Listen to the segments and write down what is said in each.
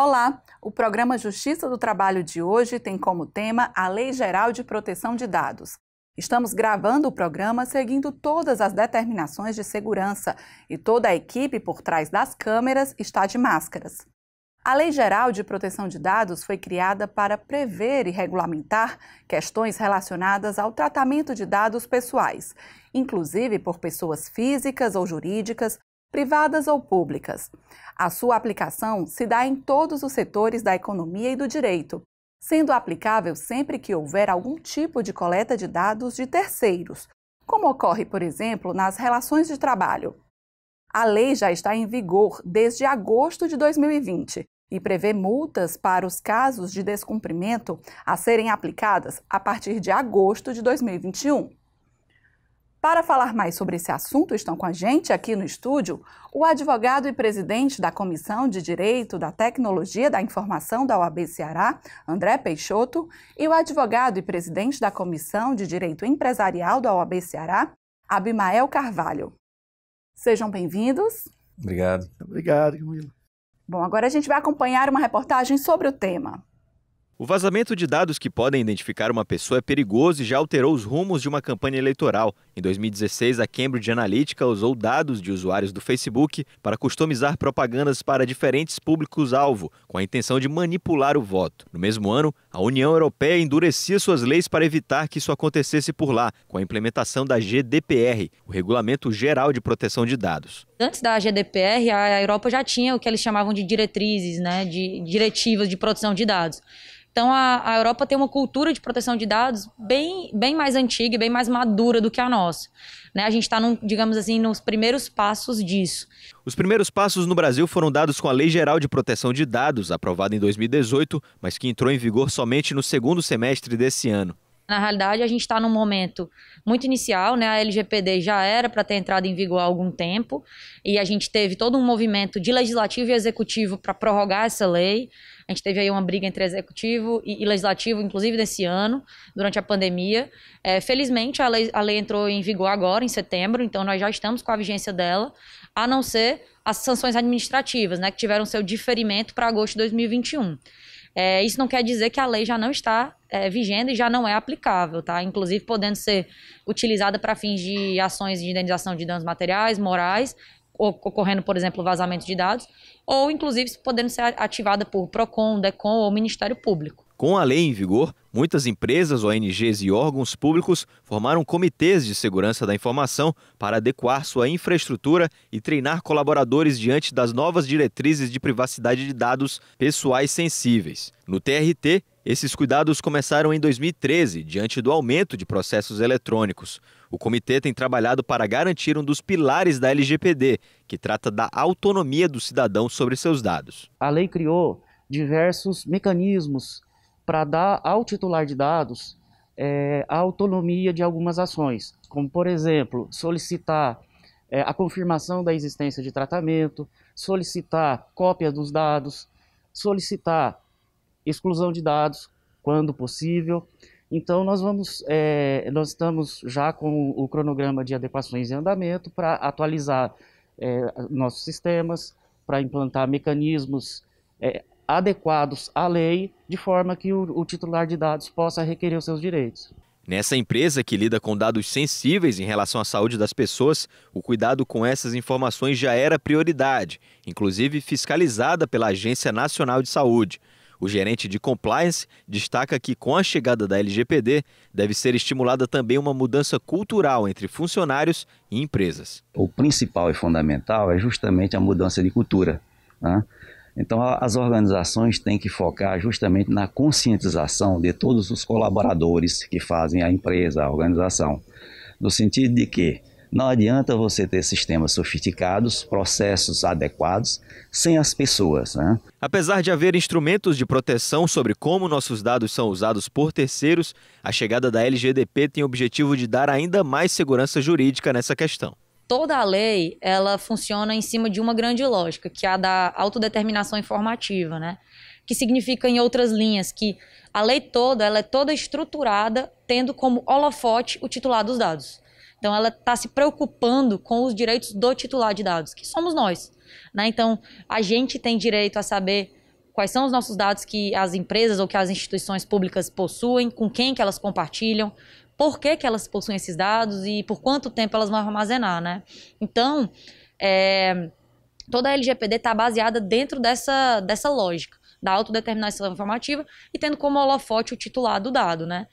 Olá! O programa Justiça do Trabalho de hoje tem como tema a Lei Geral de Proteção de Dados. Estamos gravando o programa seguindo todas as determinações de segurança e toda a equipe por trás das câmeras está de máscaras. A Lei Geral de Proteção de Dados foi criada para prever e regulamentar questões relacionadas ao tratamento de dados pessoais, inclusive por pessoas físicas ou jurídicas privadas ou públicas. A sua aplicação se dá em todos os setores da economia e do direito, sendo aplicável sempre que houver algum tipo de coleta de dados de terceiros, como ocorre, por exemplo, nas relações de trabalho. A lei já está em vigor desde agosto de 2020 e prevê multas para os casos de descumprimento a serem aplicadas a partir de agosto de 2021. Para falar mais sobre esse assunto, estão com a gente aqui no estúdio o advogado e presidente da Comissão de Direito da Tecnologia da Informação da OAB Ceará, André Peixoto, e o advogado e presidente da Comissão de Direito Empresarial da OAB Ceará, Abimael Carvalho. Sejam bem-vindos. Obrigado. Obrigado, Camila. Bom, agora a gente vai acompanhar uma reportagem sobre o tema. O vazamento de dados que podem identificar uma pessoa é perigoso e já alterou os rumos de uma campanha eleitoral. Em 2016, a Cambridge Analytica usou dados de usuários do Facebook para customizar propagandas para diferentes públicos-alvo, com a intenção de manipular o voto. No mesmo ano, a União Europeia endurecia suas leis para evitar que isso acontecesse por lá, com a implementação da GDPR, o Regulamento Geral de Proteção de Dados. Antes da GDPR, a Europa já tinha o que eles chamavam de diretrizes, né, de diretivas de proteção de dados. Então, a, a Europa tem uma cultura de proteção de dados bem, bem mais antiga e bem mais madura do que a nossa. Né? A gente está, digamos assim, nos primeiros passos disso. Os primeiros passos no Brasil foram dados com a Lei Geral de Proteção de Dados, aprovada em 2018, mas que entrou em vigor somente no segundo semestre desse ano. Na realidade, a gente está num momento muito inicial, né? A LGPD já era para ter entrado em vigor há algum tempo e a gente teve todo um movimento de legislativo e executivo para prorrogar essa lei. A gente teve aí uma briga entre executivo e, e legislativo, inclusive desse ano, durante a pandemia. É, felizmente, a lei, a lei entrou em vigor agora, em setembro, então nós já estamos com a vigência dela, a não ser as sanções administrativas, né, que tiveram seu diferimento para agosto de 2021. É, isso não quer dizer que a lei já não está é, vigente e já não é aplicável, tá? Inclusive podendo ser utilizada para fins de ações de indenização de danos materiais, morais ocorrendo, por exemplo, vazamento de dados, ou inclusive podendo ser ativada por PROCON, DECON ou Ministério Público. Com a lei em vigor, muitas empresas, ONGs e órgãos públicos formaram comitês de segurança da informação para adequar sua infraestrutura e treinar colaboradores diante das novas diretrizes de privacidade de dados pessoais sensíveis. No TRT, esses cuidados começaram em 2013, diante do aumento de processos eletrônicos. O comitê tem trabalhado para garantir um dos pilares da LGPD, que trata da autonomia do cidadão sobre seus dados. A lei criou diversos mecanismos para dar ao titular de dados é, a autonomia de algumas ações, como, por exemplo, solicitar é, a confirmação da existência de tratamento, solicitar cópia dos dados, solicitar exclusão de dados quando possível. Então nós vamos, é, nós estamos já com o cronograma de adequações em andamento para atualizar é, nossos sistemas, para implantar mecanismos é, adequados à lei, de forma que o, o titular de dados possa requerer os seus direitos. Nessa empresa que lida com dados sensíveis em relação à saúde das pessoas, o cuidado com essas informações já era prioridade, inclusive fiscalizada pela Agência Nacional de Saúde. O gerente de compliance destaca que, com a chegada da LGPD, deve ser estimulada também uma mudança cultural entre funcionários e empresas. O principal e fundamental é justamente a mudança de cultura. Né? Então, as organizações têm que focar justamente na conscientização de todos os colaboradores que fazem a empresa, a organização, no sentido de que não adianta você ter sistemas sofisticados, processos adequados, sem as pessoas. Né? Apesar de haver instrumentos de proteção sobre como nossos dados são usados por terceiros, a chegada da LGDP tem o objetivo de dar ainda mais segurança jurídica nessa questão toda a lei ela funciona em cima de uma grande lógica, que é a da autodeterminação informativa, né? Que significa, em outras linhas, que a lei toda ela é toda estruturada tendo como holofote o titular dos dados. Então, ela está se preocupando com os direitos do titular de dados, que somos nós. Né? Então, a gente tem direito a saber quais são os nossos dados que as empresas ou que as instituições públicas possuem, com quem que elas compartilham, por que, que elas possuem esses dados e por quanto tempo elas vão armazenar, né? Então, é, toda a LGPD está baseada dentro dessa, dessa lógica da autodeterminação informativa e tendo como holofote o titular do dado, né?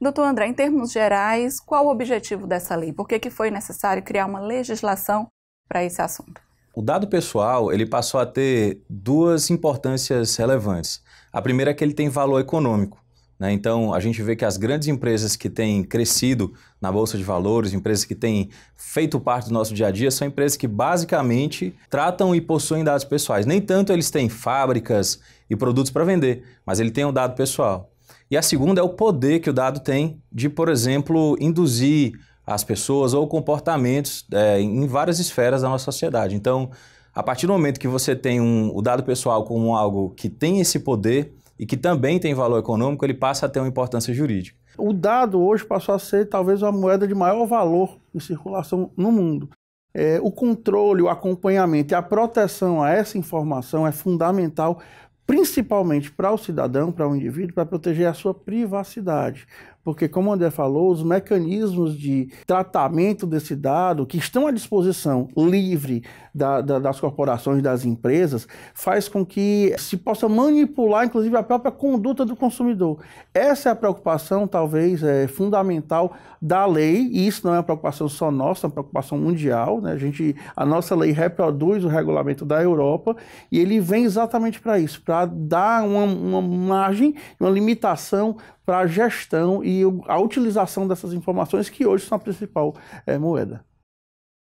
Doutor André, em termos gerais, qual o objetivo dessa lei? Por que, que foi necessário criar uma legislação para esse assunto? O dado pessoal ele passou a ter duas importâncias relevantes. A primeira é que ele tem valor econômico. Né? Então, a gente vê que as grandes empresas que têm crescido na Bolsa de Valores, empresas que têm feito parte do nosso dia a dia, são empresas que basicamente tratam e possuem dados pessoais. Nem tanto eles têm fábricas e produtos para vender, mas ele tem um dado pessoal. E a segunda é o poder que o dado tem de, por exemplo, induzir as pessoas ou comportamentos é, em várias esferas da nossa sociedade. Então, a partir do momento que você tem um, o dado pessoal como algo que tem esse poder, e que também tem valor econômico, ele passa a ter uma importância jurídica. O dado hoje passou a ser talvez a moeda de maior valor em circulação no mundo. É, o controle, o acompanhamento e a proteção a essa informação é fundamental, principalmente para o cidadão, para o indivíduo, para proteger a sua privacidade porque, como o André falou, os mecanismos de tratamento desse dado que estão à disposição livre da, da, das corporações, das empresas, faz com que se possa manipular, inclusive, a própria conduta do consumidor. Essa é a preocupação, talvez, é, fundamental da lei, e isso não é uma preocupação só nossa, é uma preocupação mundial. Né? A, gente, a nossa lei reproduz o regulamento da Europa e ele vem exatamente para isso, para dar uma, uma margem, uma limitação para a gestão e a utilização dessas informações que hoje são a principal é, moeda.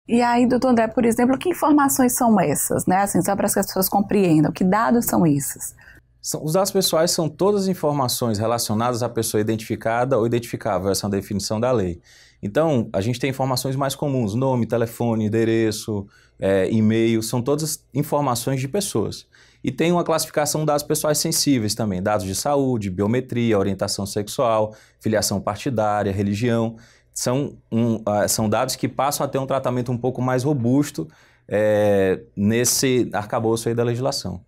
E aí, doutor André, por exemplo, que informações são essas, né? Assim, só para que as pessoas compreendam, que dados são esses? São, os dados pessoais são todas as informações relacionadas à pessoa identificada ou identificável, essa é uma definição da lei. Então, a gente tem informações mais comuns, nome, telefone, endereço, é, e-mail, são todas informações de pessoas. E tem uma classificação de dados pessoais sensíveis também, dados de saúde, biometria, orientação sexual, filiação partidária, religião. São, um, uh, são dados que passam a ter um tratamento um pouco mais robusto é, nesse arcabouço aí da legislação.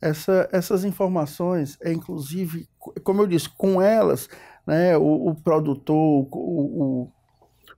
Essa, essas informações, é inclusive, como eu disse, com elas, né, o, o produtor, o, o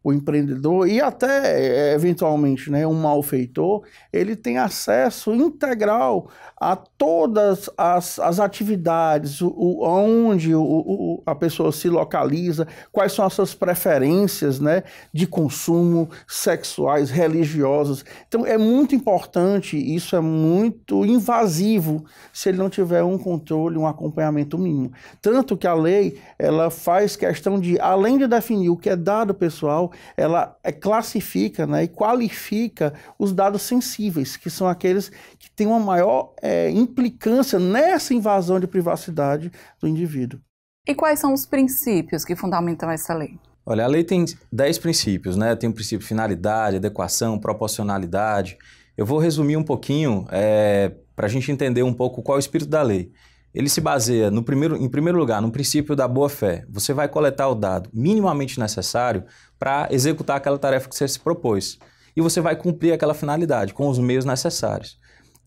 o empreendedor e até, eh, eventualmente, né, um malfeitor, ele tem acesso integral a todas as, as atividades, o, o onde o, o, a pessoa se localiza, quais são as suas preferências né, de consumo, sexuais, religiosas. Então é muito importante, isso é muito invasivo se ele não tiver um controle, um acompanhamento mínimo. Tanto que a lei ela faz questão de, além de definir o que é dado pessoal, ela é, classifica né, e qualifica os dados sensíveis, que são aqueles que têm uma maior é, implicância nessa invasão de privacidade do indivíduo. E quais são os princípios que fundamentam essa lei? Olha, a lei tem 10 princípios, né? Tem o princípio finalidade, adequação, proporcionalidade. Eu vou resumir um pouquinho é, para a gente entender um pouco qual é o espírito da lei. Ele se baseia, no primeiro, em primeiro lugar, no princípio da boa-fé. Você vai coletar o dado minimamente necessário para executar aquela tarefa que você se propôs. E você vai cumprir aquela finalidade com os meios necessários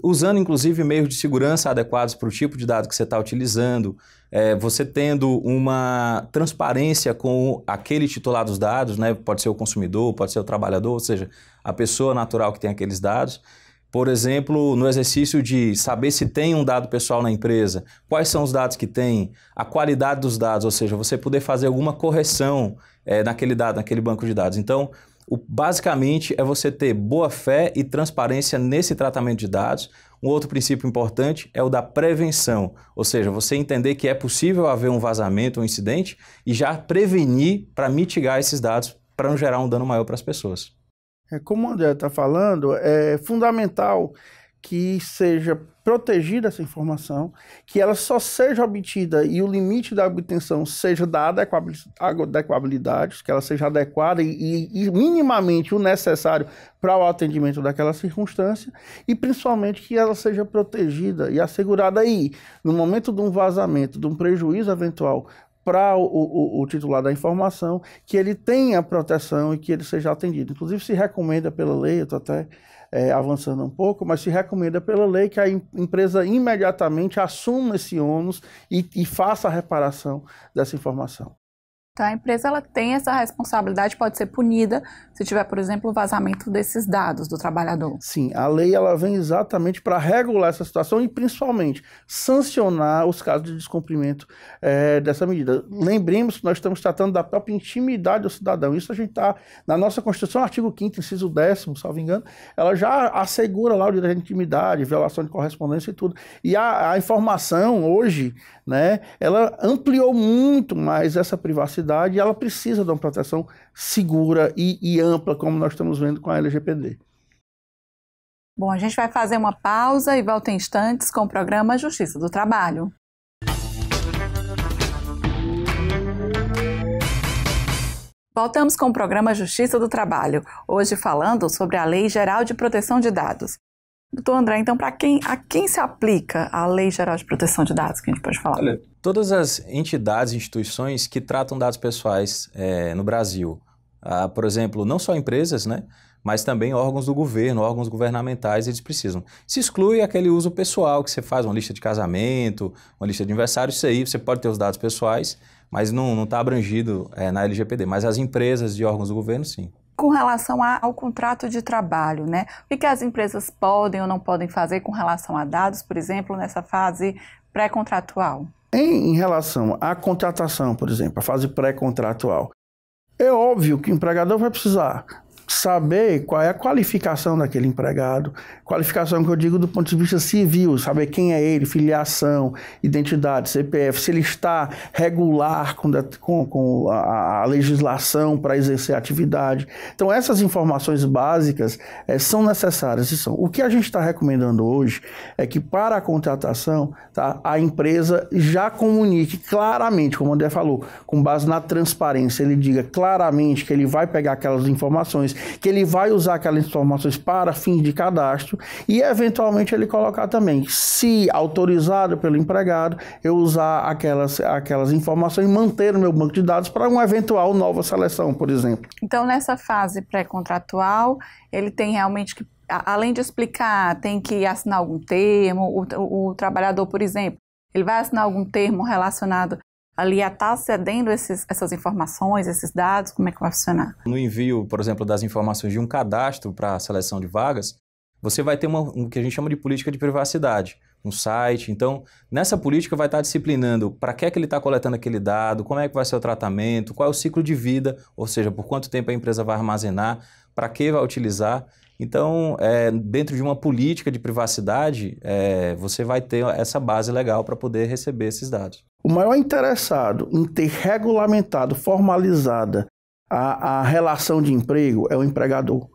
usando inclusive meios de segurança adequados para o tipo de dado que você está utilizando, é, você tendo uma transparência com aquele titular dos dados, né? pode ser o consumidor, pode ser o trabalhador, ou seja, a pessoa natural que tem aqueles dados. Por exemplo, no exercício de saber se tem um dado pessoal na empresa, quais são os dados que tem, a qualidade dos dados, ou seja, você poder fazer alguma correção é, naquele dado, naquele banco de dados. Então, o, basicamente, é você ter boa fé e transparência nesse tratamento de dados. Um outro princípio importante é o da prevenção, ou seja, você entender que é possível haver um vazamento, um incidente, e já prevenir para mitigar esses dados para não gerar um dano maior para as pessoas. É, como o André está falando, é fundamental que seja protegida essa informação, que ela só seja obtida e o limite da obtenção seja da adequabilidade, que ela seja adequada e, e minimamente o necessário para o atendimento daquela circunstância, e principalmente que ela seja protegida e assegurada aí, no momento de um vazamento, de um prejuízo eventual para o, o, o, titular da informação, que ele tenha proteção e que ele seja atendido. Inclusive, se recomenda pela lei, eu estou até é, avançando um pouco, mas se recomenda pela lei que a empresa imediatamente assuma esse ônus e, e faça a reparação dessa informação. Então a empresa ela tem essa responsabilidade, pode ser punida se tiver, por exemplo, vazamento desses dados do trabalhador. Sim, a lei ela vem exatamente para regular essa situação e principalmente sancionar os casos de descumprimento é, dessa medida. Lembremos que nós estamos tratando da própria intimidade do cidadão. Isso a gente está na nossa Constituição, artigo 5 inciso 10, salvo engano, ela já assegura lá o direito à intimidade, violação de correspondência e tudo. E a, a informação hoje, né, ela ampliou muito mais essa privacidade ela precisa de uma proteção segura e, e ampla, como nós estamos vendo com a LGPD. Bom, a gente vai fazer uma pausa e volta em instantes com o programa Justiça do Trabalho. Voltamos com o programa Justiça do Trabalho, hoje falando sobre a Lei Geral de Proteção de Dados. Doutor André, então, para quem, a quem se aplica a Lei Geral de Proteção de Dados, que a gente pode falar? Olha, todas as entidades instituições que tratam dados pessoais é, no Brasil, ah, por exemplo, não só empresas, né, mas também órgãos do governo, órgãos governamentais, eles precisam. Se exclui aquele uso pessoal que você faz, uma lista de casamento, uma lista de aniversário, isso aí, você pode ter os dados pessoais, mas não está abrangido é, na LGPD. Mas as empresas e órgãos do governo, sim com relação ao contrato de trabalho, né? O que as empresas podem ou não podem fazer com relação a dados, por exemplo, nessa fase pré-contratual? Em relação à contratação, por exemplo, a fase pré-contratual, é óbvio que o empregador vai precisar saber qual é a qualificação daquele empregado. Qualificação que eu digo do ponto de vista civil, saber quem é ele, filiação, identidade, CPF, se ele está regular com, com, com a, a, legislação para exercer a atividade. Então, essas informações básicas é, são necessárias são. O que a gente está recomendando hoje é que para a contratação, tá, a empresa já comunique claramente, como o André falou, com base na transparência, ele diga claramente que ele vai pegar aquelas informações que ele vai usar aquelas informações para fins de cadastro e, eventualmente, ele colocar também, se autorizado pelo empregado, eu usar aquelas, aquelas informações e manter o meu banco de dados para uma eventual nova seleção, por exemplo. Então, nessa fase pré-contratual, ele tem realmente que além de explicar, tem que assinar algum termo, o, o, o, trabalhador, por exemplo, ele vai assinar algum termo relacionado ali a estar tá cedendo esses, essas informações, esses dados? Como é que vai funcionar? No envio, por exemplo, das informações de um cadastro para a seleção de vagas, você vai ter uma, um que a gente chama de política de privacidade, um site. Então, nessa política vai estar tá disciplinando para que é que ele está coletando aquele dado, como é que vai ser o tratamento, qual é o ciclo de vida, ou seja, por quanto tempo a empresa vai armazenar, para que vai utilizar. Então, é, dentro de uma política de privacidade, é, você vai ter essa base legal para poder receber esses dados. O maior interessado em ter regulamentado, formalizada a, a relação de emprego é o empregador,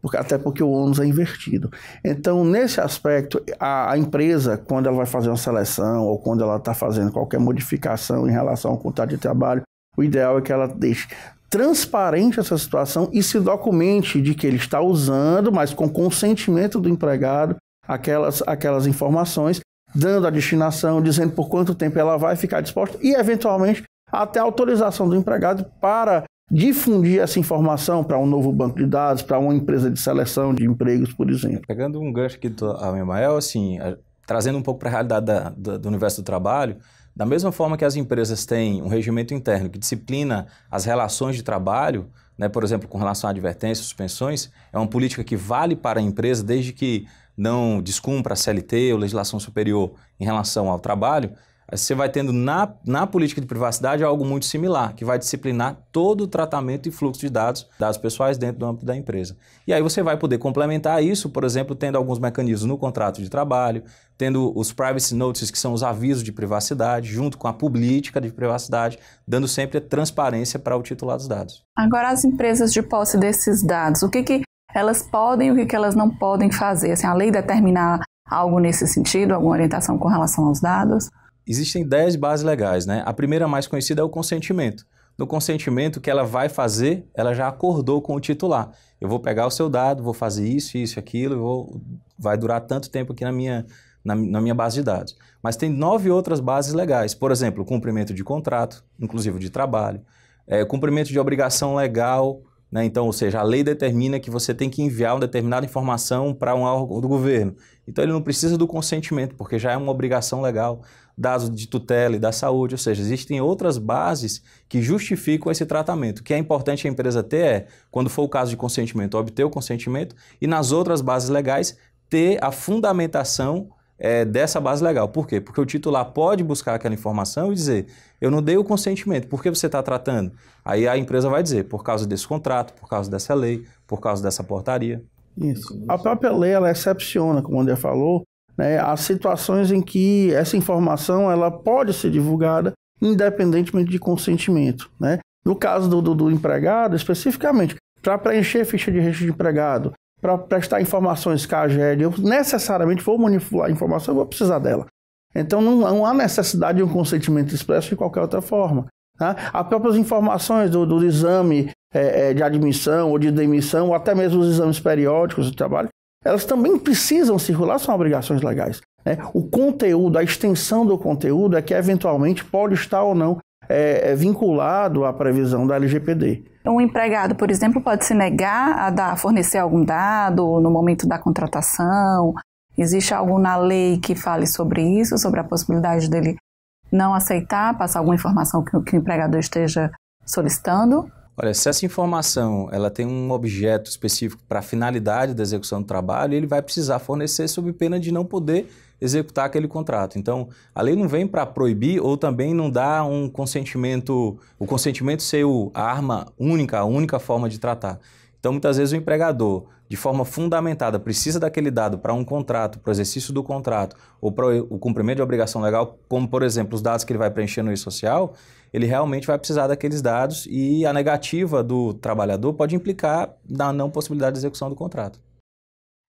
porque, até porque o ônus é invertido. Então, nesse aspecto, a, a empresa, quando ela vai fazer uma seleção ou quando ela está fazendo qualquer modificação em relação ao contrato de trabalho, o ideal é que ela deixe transparente essa situação e se documente de que ele está usando, mas com consentimento do empregado, aquelas, aquelas informações dando a destinação, dizendo por quanto tempo ela vai ficar disposta e, eventualmente, até autorização do empregado para difundir essa informação para um novo banco de dados, para uma empresa de seleção de empregos, por exemplo. Pegando um gancho aqui do Emael, assim, trazendo um pouco para a realidade da, da, do universo do trabalho, da mesma forma que as empresas têm um regimento interno que disciplina as relações de trabalho, né, por exemplo, com relação a advertências, suspensões, é uma política que vale para a empresa desde que não descumpra a CLT ou legislação superior em relação ao trabalho, você vai tendo na, na política de privacidade algo muito similar, que vai disciplinar todo o tratamento e fluxo de dados, dados pessoais dentro do âmbito da empresa. E aí você vai poder complementar isso, por exemplo, tendo alguns mecanismos no contrato de trabalho, tendo os privacy notices, que são os avisos de privacidade, junto com a política de privacidade, dando sempre transparência para o titular dos dados. Agora, as empresas de posse desses dados, o que, que elas podem e o que elas não podem fazer? Assim, a lei determinar algo nesse sentido, alguma orientação com relação aos dados? Existem dez bases legais, né? A primeira mais conhecida é o consentimento. No consentimento, que ela vai fazer, ela já acordou com o titular. Eu vou pegar o seu dado, vou fazer isso, isso, aquilo, vou... vai durar tanto tempo aqui na minha, na, na minha base de dados. Mas tem nove outras bases legais. Por exemplo, cumprimento de contrato, inclusive de trabalho, é, cumprimento de obrigação legal, né? Então, ou seja, a lei determina que você tem que enviar uma determinada informação para um órgão do governo. Então, ele não precisa do consentimento, porque já é uma obrigação legal da, de tutela e da saúde. Ou seja, existem outras bases que justificam esse tratamento. O que é importante a empresa ter é, quando for o caso de consentimento, obter o consentimento e nas outras bases legais ter a fundamentação é, dessa base legal. Por quê? Porque o titular pode buscar aquela informação e dizer: eu não dei o consentimento, por que você está tratando? Aí a empresa vai dizer: por causa desse contrato, por causa dessa lei, por causa dessa portaria. Isso. A própria lei ela excepciona, como o André falou, né, as situações em que essa informação ela pode ser divulgada independentemente de consentimento. Né? No caso do, do, do empregado, especificamente, para preencher ficha de registro de empregado, para prestar informações que eu necessariamente vou manipular a informação, eu vou precisar dela. Então não, não há necessidade de um consentimento expresso de qualquer outra forma. Tá? As próprias informações do, do exame é, é, de admissão ou de demissão, ou até mesmo os exames periódicos de trabalho, elas também precisam circular, são obrigações legais. Né? O conteúdo, a extensão do conteúdo é que eventualmente pode estar ou não é, é, vinculado à previsão da LGPD. Um então, empregado, por exemplo, pode se negar a dar, fornecer algum dado no momento da contratação. Existe algo na lei que fale sobre isso, sobre a possibilidade dele não aceitar passar alguma informação que, que o empregador esteja solicitando? Olha, se essa informação ela tem um objeto específico para a finalidade da execução do trabalho, ele vai precisar fornecer sob pena de não poder executar aquele contrato. Então, a lei não vem para proibir ou também não dá um consentimento, o consentimento ser a arma única, a única forma de tratar. Então, muitas vezes o empregador, de forma fundamentada, precisa daquele dado para um contrato, para o exercício do contrato ou para o cumprimento de obrigação legal, como, por exemplo, os dados que ele vai preencher no e-social, ele realmente vai precisar daqueles dados e a negativa do trabalhador pode implicar na não possibilidade de execução do contrato.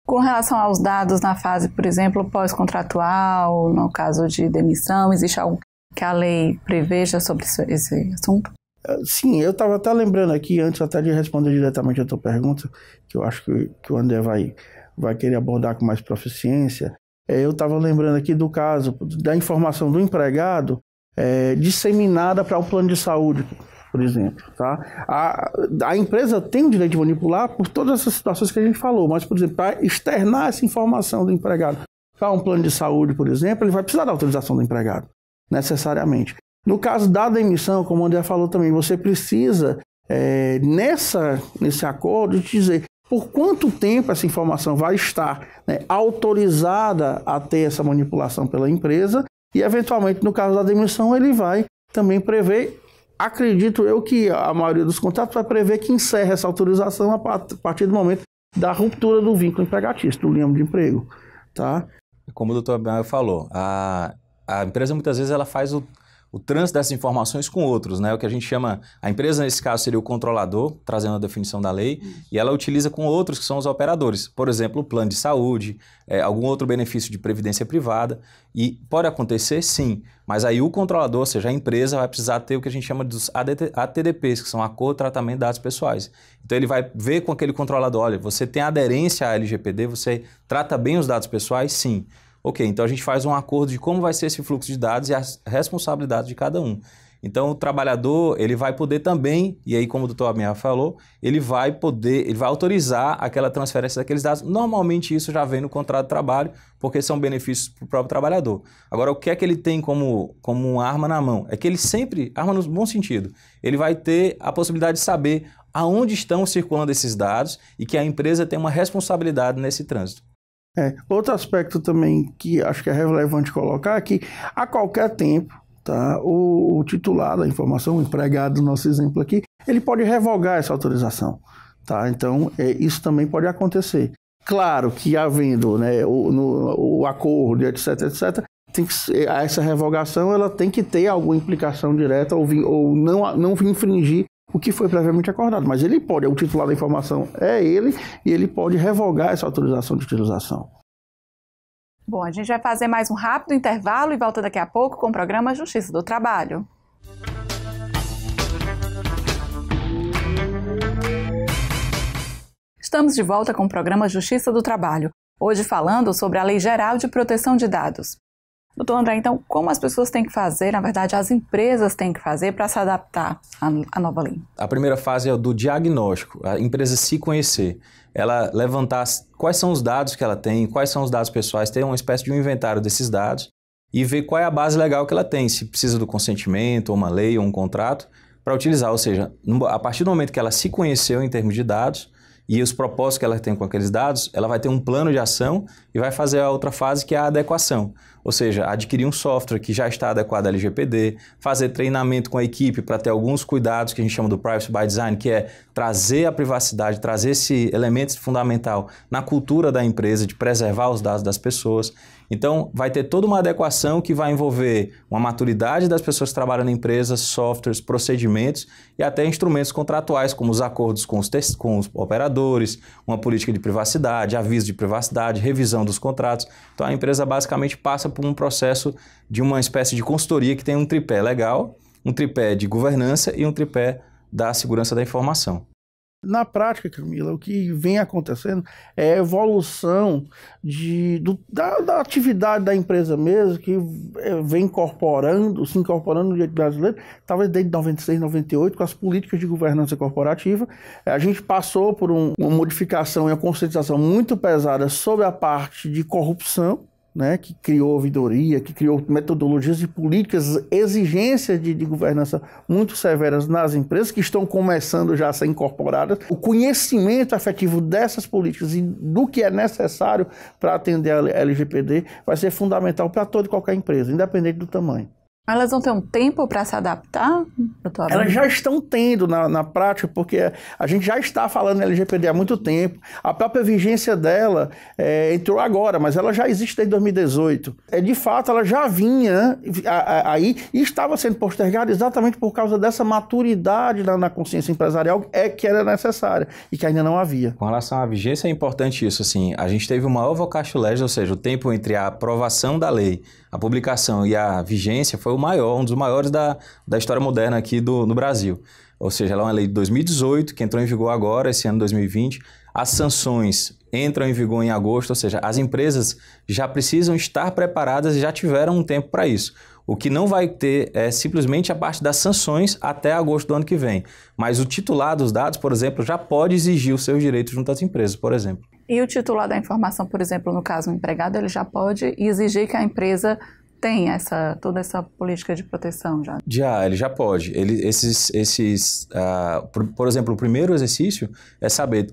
Com relação aos dados na fase, por exemplo, pós-contratual, no caso de demissão, existe algo que a lei preveja sobre esse assunto? Ah, sim, eu estava até lembrando aqui, antes até de responder diretamente a tua pergunta, que eu acho que, que o André vai, vai querer abordar com mais proficiência, é, eu estava lembrando aqui do caso da informação do empregado é, disseminada para o plano de saúde por exemplo. Tá? A, a empresa tem o direito de manipular por todas essas situações que a gente falou, mas, por exemplo, para externar essa informação do empregado para um plano de saúde, por exemplo, ele vai precisar da autorização do empregado, necessariamente. No caso da demissão, como o André falou também, você precisa, é, nessa, nesse acordo, dizer por quanto tempo essa informação vai estar né, autorizada a ter essa manipulação pela empresa e, eventualmente, no caso da demissão, ele vai também prever acredito eu que a maioria dos contratos vai prever que encerre essa autorização a partir do momento da ruptura do vínculo empregatício, do limbo de emprego. Tá? Como o doutor Abel falou, a, a empresa muitas vezes ela faz o o trânsito dessas informações com outros, né? O que a gente chama, a empresa nesse caso seria o controlador, trazendo a definição da lei, e ela utiliza com outros que são os operadores, por exemplo, o plano de saúde, é, algum outro benefício de previdência privada, e pode acontecer sim, mas aí o controlador, ou seja, a empresa vai precisar ter o que a gente chama dos ADT, ATDPs, que são Acordo de Tratamento de Dados Pessoais. Então ele vai ver com aquele controlador, olha, você tem aderência à LGPD, você trata bem os dados pessoais? Sim. Ok, então a gente faz um acordo de como vai ser esse fluxo de dados e as responsabilidades de cada um. Então o trabalhador ele vai poder também, e aí como o doutor Abinha falou, ele vai poder, ele vai autorizar aquela transferência daqueles dados. Normalmente isso já vem no contrato de trabalho, porque são benefícios para o próprio trabalhador. Agora, o que é que ele tem como, como uma arma na mão? É que ele sempre, arma no bom sentido, ele vai ter a possibilidade de saber aonde estão circulando esses dados e que a empresa tem uma responsabilidade nesse trânsito. É, outro aspecto também que acho que é relevante colocar é que a qualquer tempo, tá, o, o titular da informação, o empregado do nosso exemplo aqui, ele pode revogar essa autorização. Tá? Então, é, isso também pode acontecer. Claro que havendo né, o, no, o acordo, etc, etc, tem que ser, essa revogação ela tem que ter alguma implicação direta ou, ou não, não infringir o que foi previamente acordado. Mas ele pode, o titular da informação é ele, e ele pode revogar essa autorização de utilização. Bom, a gente vai fazer mais um rápido intervalo e volta daqui a pouco com o programa Justiça do Trabalho. Estamos de volta com o programa Justiça do Trabalho, hoje falando sobre a Lei Geral de Proteção de Dados. Doutor André, então, como as pessoas têm que fazer, na verdade, as empresas têm que fazer para se adaptar à nova lei? A primeira fase é do diagnóstico, a empresa se conhecer. Ela levantar quais são os dados que ela tem, quais são os dados pessoais, ter uma espécie de um inventário desses dados e ver qual é a base legal que ela tem, se precisa do consentimento, ou uma lei, ou um contrato para utilizar. Ou seja, a partir do momento que ela se conheceu em termos de dados, e os propósitos que ela tem com aqueles dados, ela vai ter um plano de ação e vai fazer a outra fase que é a adequação. Ou seja, adquirir um software que já está adequado à LGPD, fazer treinamento com a equipe para ter alguns cuidados que a gente chama do privacy by design, que é trazer a privacidade, trazer esse elemento fundamental na cultura da empresa de preservar os dados das pessoas. Então, vai ter toda uma adequação que vai envolver uma maturidade das pessoas que trabalham na empresa, softwares, procedimentos e até instrumentos contratuais, como os acordos com os, com os operadores, uma política de privacidade, aviso de privacidade, revisão dos contratos. Então, a empresa basicamente passa por um processo de uma espécie de consultoria que tem um tripé legal, um tripé de governança e um tripé da segurança da informação. Na prática, Camila, o que vem acontecendo é a evolução de, do, da, da, atividade da empresa mesmo, que eh, vem incorporando, se incorporando no direito brasileiro, talvez desde 96, 98, com as políticas de governança corporativa. A gente passou por um, uma modificação e uma conscientização muito pesada sobre a parte de corrupção, né, que criou ouvidoria, que criou metodologias e políticas, exigências de, de, governança muito severas nas empresas que estão começando já a ser incorporadas, o conhecimento afetivo dessas políticas e do que é necessário para atender a LGPD vai ser fundamental para toda e qualquer empresa, independente do tamanho. Elas vão ter um tempo para se adaptar? Elas já estão tendo na, na, prática, porque a gente já está falando LGPD há muito tempo. A própria vigência dela é, entrou agora, mas ela já existe desde 2018. É, de fato, ela já vinha aí e estava sendo postergada exatamente por causa dessa maturidade na, na consciência empresarial é que era necessária e que ainda não havia. Com relação à vigência, é importante isso. Assim, a gente teve o maior vocacilégio, ou seja, o tempo entre a aprovação da lei a publicação e a vigência foi o maior, um dos maiores da, da história moderna aqui do, no Brasil. Ou seja, ela é uma lei de 2018, que entrou em vigor agora, esse ano 2020. As sanções entram em vigor em agosto, ou seja, as empresas já precisam estar preparadas e já tiveram um tempo para isso. O que não vai ter é simplesmente a parte das sanções até agosto do ano que vem. Mas o titular dos dados, por exemplo, já pode exigir os seus direitos junto às empresas, por exemplo. E o titular da informação, por exemplo, no caso do empregado, ele já pode exigir que a empresa tenha essa, toda essa política de proteção já? Já, ele já pode. Ele, esses, esses uh, por, por, exemplo, o primeiro exercício é saber,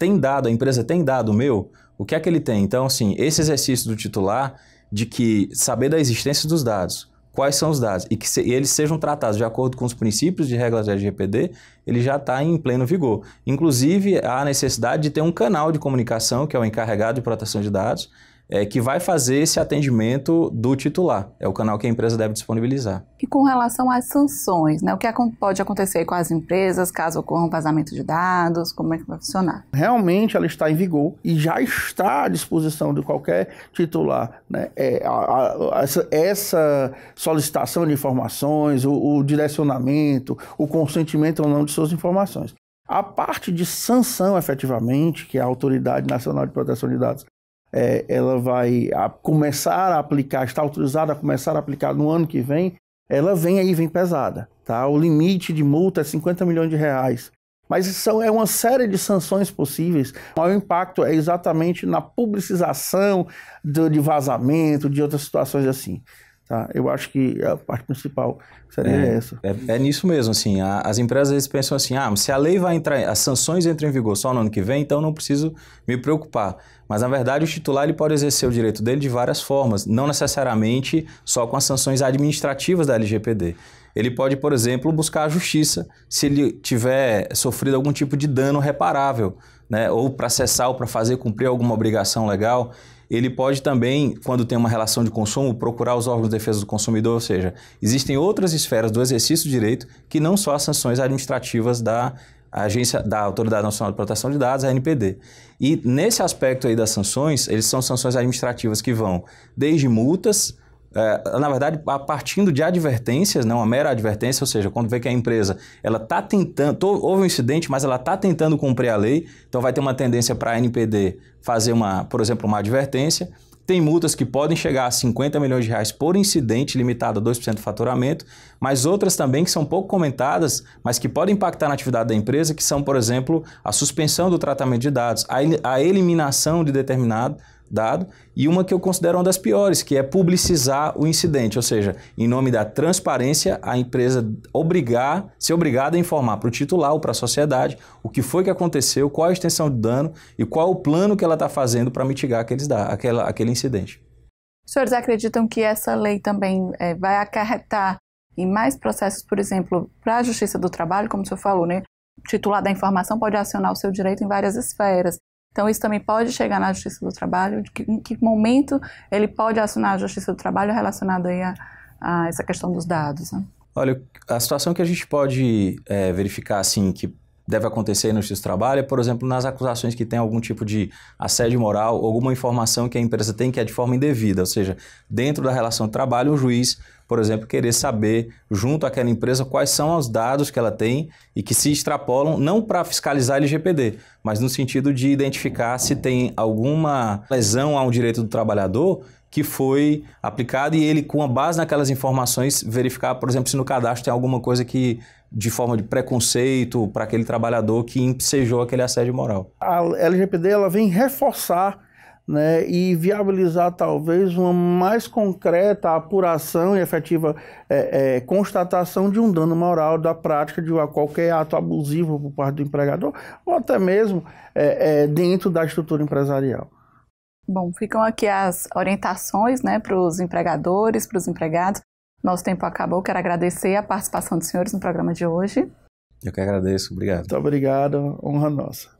tem dado, a empresa tem dado meu? O que é que ele tem? Então, assim, esse exercício do titular de que saber da existência dos dados, quais são os dados e que se, e eles sejam tratados de acordo com os princípios de regras da LGPD, ele já está em pleno vigor. Inclusive, há a necessidade de ter um canal de comunicação, que é o encarregado de proteção de dados, é, que vai fazer esse atendimento do titular. É o canal que a empresa deve disponibilizar. E com relação às sanções, né? O que pode acontecer com as empresas caso ocorra um vazamento de dados? Como é que vai funcionar? Realmente ela está em vigor e já está à disposição de qualquer titular. Né? É, a, a, essa, essa, solicitação de informações, o, o direcionamento, o consentimento ou não de suas informações. A parte de sanção, efetivamente, que é a Autoridade Nacional de Proteção de Dados é, ela vai a começar a aplicar, está autorizada a começar a aplicar no ano que vem, ela vem aí, vem pesada. Tá? O limite de multa é 50 milhões de reais. Mas são, é uma série de sanções possíveis. O maior impacto é exatamente na publicização do, de vazamento, de outras situações assim. Tá? Eu acho que a parte principal seria é, essa. É, é, nisso mesmo, assim. A, as empresas vezes, pensam assim, ah, se a lei vai entrar, as sanções entram em vigor só no ano que vem, então não preciso me preocupar. Mas, na verdade, o titular ele pode exercer o direito dele de várias formas, não necessariamente só com as sanções administrativas da LGPD. Ele pode, por exemplo, buscar a justiça se ele tiver sofrido algum tipo de dano reparável, né? ou para cessar ou para fazer cumprir alguma obrigação legal ele pode também, quando tem uma relação de consumo, procurar os órgãos de defesa do consumidor, ou seja, existem outras esferas do exercício do direito que não só as sanções administrativas da agência da Autoridade Nacional de Proteção de Dados, a NPD. E nesse aspecto aí das sanções, eles são sanções administrativas que vão desde multas é, na verdade, a partindo de advertências, não né, uma mera advertência, ou seja, quando vê que a empresa ela está tentando, houve um incidente, mas ela está tentando cumprir a lei, então vai ter uma tendência para a NPD fazer uma, por exemplo, uma advertência. Tem multas que podem chegar a 50 milhões de reais por incidente, limitado a 2% do faturamento, mas outras também que são pouco comentadas, mas que podem impactar na atividade da empresa, que são, por exemplo, a suspensão do tratamento de dados, a, a eliminação de determinado dado, e uma que eu considero uma das piores, que é publicizar o incidente, ou seja, em nome da transparência, a empresa obrigar, ser obrigada a informar para o titular ou para a sociedade o que foi que aconteceu, qual a extensão de dano e qual o plano que ela está fazendo para mitigar aqueles, aquela, aquele incidente. Os senhores acreditam que essa lei também é, vai acarretar em mais processos, por exemplo, para a Justiça do Trabalho, como o senhor falou, né? O titular da informação pode acionar o seu direito em várias esferas. Então, isso também pode chegar na Justiça do Trabalho, de que, em que momento ele pode acionar a Justiça do Trabalho relacionado aí a, a, essa questão dos dados. Né? Olha, a situação que a gente pode é, verificar, assim, que deve acontecer no Justiça do Trabalho é, por exemplo, nas acusações que tem algum tipo de assédio moral, alguma informação que a empresa tem que é de forma indevida, ou seja, dentro da relação de trabalho, o juiz por exemplo, querer saber junto àquela empresa quais são os dados que ela tem e que se extrapolam não para fiscalizar a LGPD, mas no sentido de identificar se tem alguma lesão a um direito do trabalhador que foi aplicado e ele, com a base naquelas informações, verificar, por exemplo, se no cadastro tem alguma coisa que, de forma de preconceito para aquele trabalhador que ensejou aquele assédio moral. A LGPD ela vem reforçar né, e viabilizar talvez uma mais concreta apuração e efetiva é, é, constatação de um dano moral da prática de qualquer ato abusivo por parte do empregador, ou até mesmo é, é, dentro da estrutura empresarial. Bom, ficam aqui as orientações né, para os empregadores, para os empregados. Nosso tempo acabou. Quero agradecer a participação dos senhores no programa de hoje. Eu que agradeço. Obrigado. Muito obrigado. Honra nossa.